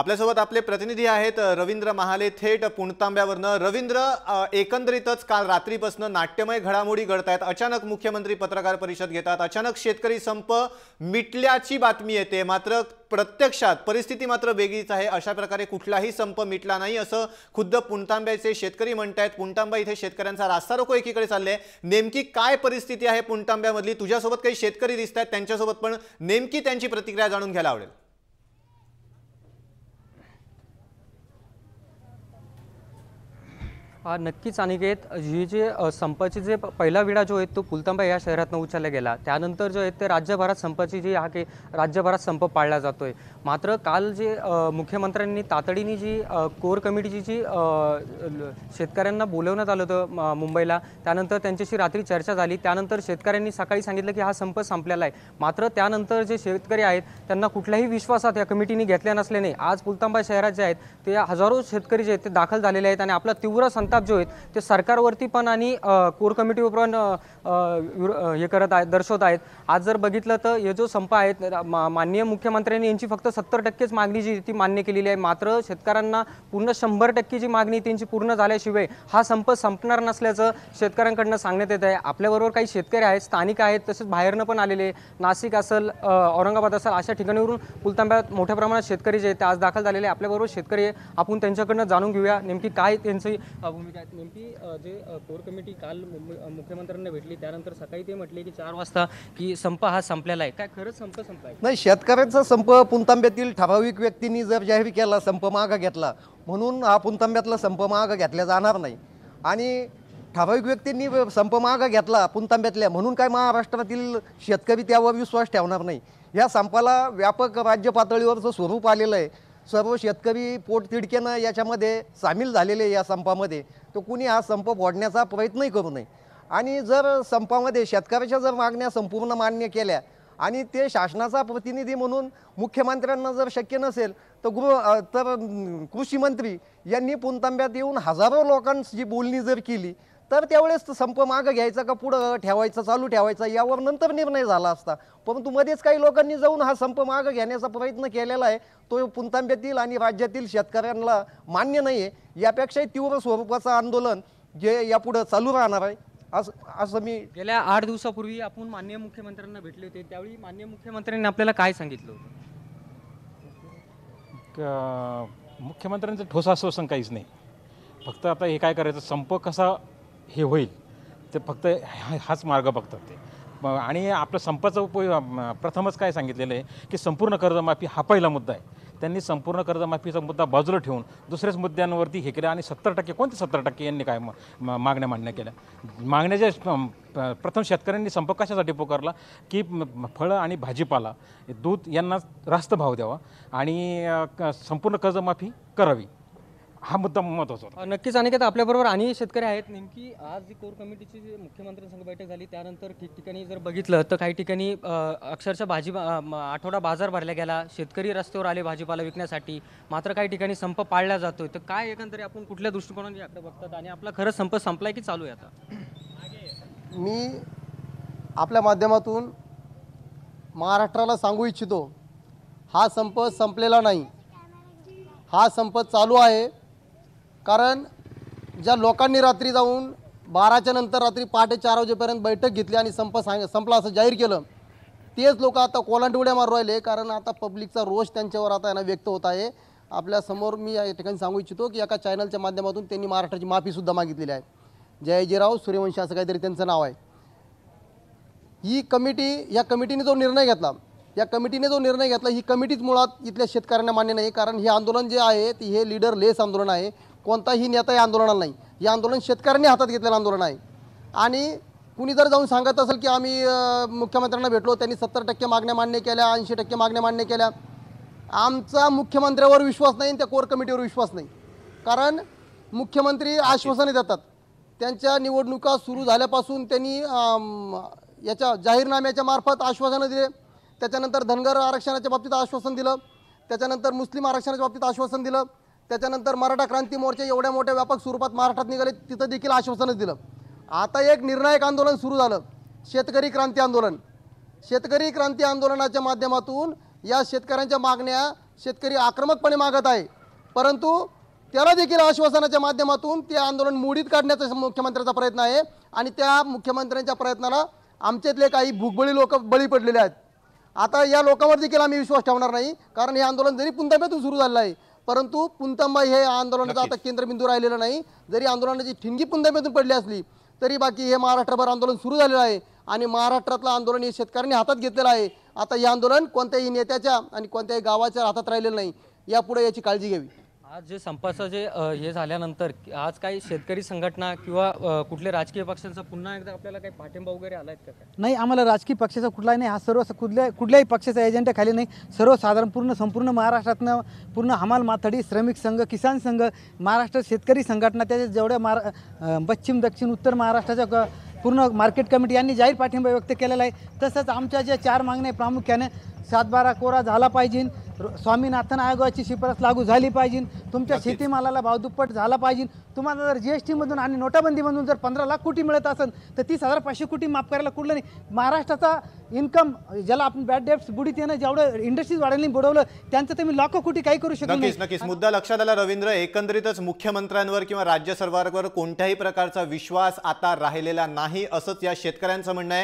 आपल्यासोबत आपले प्रतिनिधी आहेत रवींद्र महाले थेट पुणतांब्यावरनं रवींद्र एकंदरीतच काल रात्रीपासून नाट्यमय घडामोडी घडत आहेत अचानक मुख्यमंत्री पत्रकार परिषद घेतात अचानक शेतकरी संप मिटल्याची बातमी येते मात्र प्रत्यक्षात परिस्थिती मात्र वेगळीच आहे अशा प्रकारे कुठलाही संप मिटला नाही असं खुद्द पुणतांब्याचे शेतकरी म्हणत आहेत पुणतांबा इथे शेतकऱ्यांचा रास्ता रोको एकीकडे चालले नेमकी काय परिस्थिती आहे पुणतांब्यामधली तुझ्यासोबत काही शेतकरी दिसत आहेत त्यांच्यासोबत पण नेमकी त्यांची प्रतिक्रिया जाणून घ्यायला आवडेल नक्कीच अनिकेत जी जे संपाची जे पहिला विडा जो आहे तो पुलतांबा या शहरातनं उचलला गेला त्यानंतर जो आहे ते राज्यभरात संपाची जी हा के राज्यभरात संप पाळला जातोय मात्र काल जे मुख्यमंत्र्यांनी तातडीने जी कोर कमिटीची जी शेतकऱ्यांना बोलवण्यात आलं होतं मुंबईला त्यानंतर त्यांच्याशी रात्री चर्चा झाली त्यानंतर शेतकऱ्यांनी सकाळी सांगितलं की हा संप संपलेला आहे मात्र त्यानंतर जे शेतकरी आहेत त्यांना कुठल्याही विश्वासात या कमिटीने घेतल्या नसल्याने आज पुलतांबा शहरात जे आहेत ते हजारो शेतकरी जे आहेत ते दाखल झालेले आहेत आणि आपला तीव्र संत जो आहेत ते सरकारवरती पण आणि कोर कमिटीवर पण हे करत आहेत दर्शवत आहेत आज जर बघितलं तर हे जो संप आहेत माननीय मुख्यमंत्र्यांनी यांची फक्त सत्तर टक्केच मागणी जी ती मान्य केलेली आहे मात्र शेतकऱ्यांना पूर्ण शंभर टक्के जी मागणी त्यांची पूर्ण झाल्याशिवाय हा संप संपणार नसल्याचं शेतकऱ्यांकडनं सांगण्यात येत आहे आपल्याबरोबर काही शेतकरी आहेत स्थानिक आहेत तसेच बाहेरनं पण आलेले नाशिक असेल औरंगाबाद असेल अशा ठिकाणीवरून पुलतांब्यात मोठ्या प्रमाणात शेतकरी जे आहेत ते आज दाखल झालेले आपल्याबरोबर शेतकरी आपण त्यांच्याकडनं जाणून घेऊया नेमकी काय त्यांची भूमिका आहेत नेमकी जे कोर कमिटी काल मुख्यमंत्र्यांना भेटली त्यानंतर सकाळी ते म्हटले की चार वाजता की संप हा संपलेला आहे काय खरंच संप संपलाय नाही शेतकऱ्यांचा संप पुणतांब्यातील ठाभाविक व्यक्तींनी जर जाहीर केला संप माग घेतला म्हणून हा पुंतांब्यातला संप माग घेतला जाणार नाही आणि ठाभाविक व्यक्तींनी संप माग घेतला पुंतांब्यातल्या म्हणून काय महाराष्ट्रातील शेतकरी त्यावर विश्वास ठेवणार नाही या संपाला व्यापक राज्य पातळीवरचं स्वरूप आलेलं आहे सर्व शेतकरी पोटतिडकेनं याच्यामध्ये सामील झालेले या संपामध्ये तो कुणी हा संप फोडण्याचा प्रयत्नही करू नये आणि जर संपामध्ये शेतकऱ्याच्या जर मागण्या संपूर्ण मान्य केल्या आणि ते शासनाचा प्रतिनिधी म्हणून मुख्यमंत्र्यांना जर शक्य नसेल तर गृह तर कृषी मंत्री यांनी पुणतांब्यात येऊन हजारो लोकांची बोलणी जर केली तर त्यावेळेस संप मागं घ्यायचा का पुढं ठेवायचा चालू ठेवायचा यावर नंतर निर्णय झाला असता परंतु मध्येच काही लोकांनी जाऊन हा संप मागं घेण्याचा प्रयत्न केलेला आहे तो पुंतांब्यातील आणि राज्यातील शेतकऱ्यांना मान्य नाही आहे यापेक्षाही तीव्र स्वरूपाचं आंदोलन जे यापुढं चालू राहणार आहे असं असं मी गेल्या आठ दिवसापूर्वी आपण माननीय मुख्यमंत्र्यांना भेटले होते त्यावेळी माननीय मुख्यमंत्र्यांनी आपल्याला काय सांगितलं होतं मुख्यमंत्र्यांचं ठोस आश्वासन काहीच नाही फक्त आता हे काय करायचं संप कसा हे होईल ते फक्त हाच मार्ग बघतात ते आणि आपलं संपाचं प्रथमच काय सांगितलेलं आहे की संपूर्ण कर्जमाफी हा पहिला मुद्दा आहे त्यांनी संपूर्ण कर्जमाफीचा मुद्दा बाजूला ठेवून दुसऱ्याच मुद्द्यांवरती हे केलं आणि सत्तर टक्के कोणते सत्तर टक्के यांनी काय मागण्या मान्य केल्या मागण्याच्या प्रथम शेतकऱ्यांनी संप कशासाठी पुकारला की फळं आणि भाजीपाला दूध यांना रास्त भाव द्यावा आणि संपूर्ण कर्जमाफी करावी हा मुद्दा महत्वाचा होता नक्कीच तर आपल्याबरोबर आणि शेतकरी आहेत नेमकी आज जी कोर कमिटीची जी मुख्यमंत्र्यांसंघ बैठक झाली त्यानंतर ठिकठिकाणी जर बघितलं तर काही ठिकाणी अक्षरशः भाजी आठवडा बाजार भरला गेला शेतकरी रस्त्यावर आले भाजीपाला विकण्यासाठी मात्र काही ठिकाणी संप पाळला जातोय तर काय एकंदरीत आपण कुठल्या दृष्टिकोनाने याकडे बघतात आणि आपला खरं संप संपलाय की चालू आहे आता मी आपल्या माध्यमातून महाराष्ट्राला सांगू इच्छितो हा संप संपलेला नाही हा संप चालू आहे कारण ज्या लोकांनी रात्री जाऊन बाराच्या नंतर रात्री पहाटे चार वाजेपर्यंत बैठक घेतली आणि संप सांग संपला असं जाहीर केलं तेच लोक आता कोलांटवड्या मारू राहिले कारण आता पब्लिकचा रोष त्यांच्यावर आता यांना व्यक्त होत आहे आपल्यासमोर मी या ठिकाणी सांगू इच्छितो की एका चॅनलच्या माध्यमातून त्यांनी महाराष्ट्राची माफीसुद्धा मागितलेली आहे जयजीराव सूर्यवंशी असं काहीतरी त्यांचं नाव आहे ही कमिटी या कमिटीने जो निर्णय घेतला या कमिटीने जो निर्णय घेतला ही कमिटीच मुळात इथल्या शेतकऱ्यांना मान्य नाही कारण हे आंदोलन जे आहे ते हे लीडर लेस आंदोलन आहे कोणताही नेता या आंदोलनाला नाही हे आंदोलन शेतकऱ्यांनी हातात घेतलेलं आंदोलन आहे आणि कुणी जर जाऊन सांगत असेल की आम्ही मुख्यमंत्र्यांना भेटलो त्यांनी सत्तर टक्के मागण्या मान्य केल्या ऐंशी टक्के मागण्या मान्य केल्या आमचा मुख्यमंत्र्यावर विश्वास नाही त्या कोर कमिटीवर विश्वास नाही कारण मुख्यमंत्री आश्वासने देतात त्यांच्या निवडणुका सुरू झाल्यापासून त्यांनी याच्या जाहीरनाम्याच्या मार्फत आश्वासनं दिले त्याच्यानंतर धनगर आरक्षणाच्या बाबतीत आश्वासन दिलं त्याच्यानंतर मुस्लिम आरक्षणाच्या बाबतीत आश्वासन दिलं त्याच्यानंतर मराठा क्रांती मोर्चा एवढ्या मोठ्या व्यापक स्वरूपात महाराष्ट्रात निघाले तिथं देखील आश्वासनच दिलं आता एक निर्णायक आंदोलन सुरू झालं शेतकरी क्रांती आंदोलन शेतकरी क्रांती आंदोलनाच्या माध्यमातून या शेतकऱ्यांच्या मागण्या शेतकरी आक्रमकपणे मागत आहे परंतु त्याला देखील आश्वासनाच्या माध्यमातून ते आंदोलन मोडीत काढण्याचा मुख्यमंत्र्यांचा प्रयत्न आहे आणि त्या मुख्यमंत्र्यांच्या प्रयत्नाला आमच्यातले काही भूकबळी लोक बळी पडलेले आहेत आता या लोकांवर देखील आम्ही विश्वास ठेवणार नाही कारण हे आंदोलन जरी पुंतम्यातून सुरू झालेलं आहे परंतु पुंतंबाई हे आंदोलनाचा आता केंद्रबिंदू राहिलेलं नाही जरी आंदोलनाची ठिणगी पुंतमेतून पडली असली तरी बाकी हे महाराष्ट्रभर आंदोलन सुरू झालेलं आहे आणि महाराष्ट्रातलं आंदोलन हे शेतकऱ्यांनी हातात घेतलेलं आहे आता हे आंदोलन कोणत्याही नेत्याच्या आणि कोणत्याही गावाच्या हातात राहिलेलं नाही यापुढे याची काळजी घ्यावी आज जे संपाचं जे हे झाल्यानंतर आज काही शेतकरी संघटना किंवा कुठल्या राजकीय पक्षांचा पुन्हा एकदा आपल्याला काही पाठिंबा वगैरे आलाय का नाही आम्हाला राजकीय पक्षाचा कुठलाही नाही हा सर्व कुठल्या कुठल्याही पक्षाचा एजेंडा खाली नाही सर्वसाधारण पूर्ण संपूर्ण महाराष्ट्रातनं पूर्ण हमाल माथडी श्रमिक संघ किसान संघ महाराष्ट्र शेतकरी संघटना त्याच्या जेवढ्या महारा पश्चिम दक्षिण उत्तर महाराष्ट्राच्या पूर्ण मार्केट कमिटी यांनी जाहीर पाठिंबा व्यक्त केलेला आहे तसंच आमच्या ज्या चार मागण्या प्रामुख्याने सातबारा कोरा झाला पाहिजे स्वामीनाथन आयोगाची शिफारस लागू झाली पाहिजे तुमच्या शेतीमालाला भाव दुप्पट झाला पाहिजे तुम्हाला जर जी एस टीमधून आणि नोटाबंदीमधून जर पंधरा लाख कोटी मिळत असेल तर तीस हजार पाचशे कोटी माफ करायला कुठलं नाही महाराष्ट्राचा इन्कम ज्याला आपण बॅड डेप्स बुडीत येणं जेवढं इंडस्ट्रीज वाढवली बुडवलं त्यांचं तुम्ही लाखो कोटी काही करू शकत नक्कीच नक्कीच मुद्दा लक्षात आला रवींद्र एकंदरीतच मुख्यमंत्र्यांवर किंवा राज्य सरकारवर कोणत्याही प्रकारचा विश्वास आता राहिलेला नाही असंच या शेतकऱ्यांचं म्हणणं आहे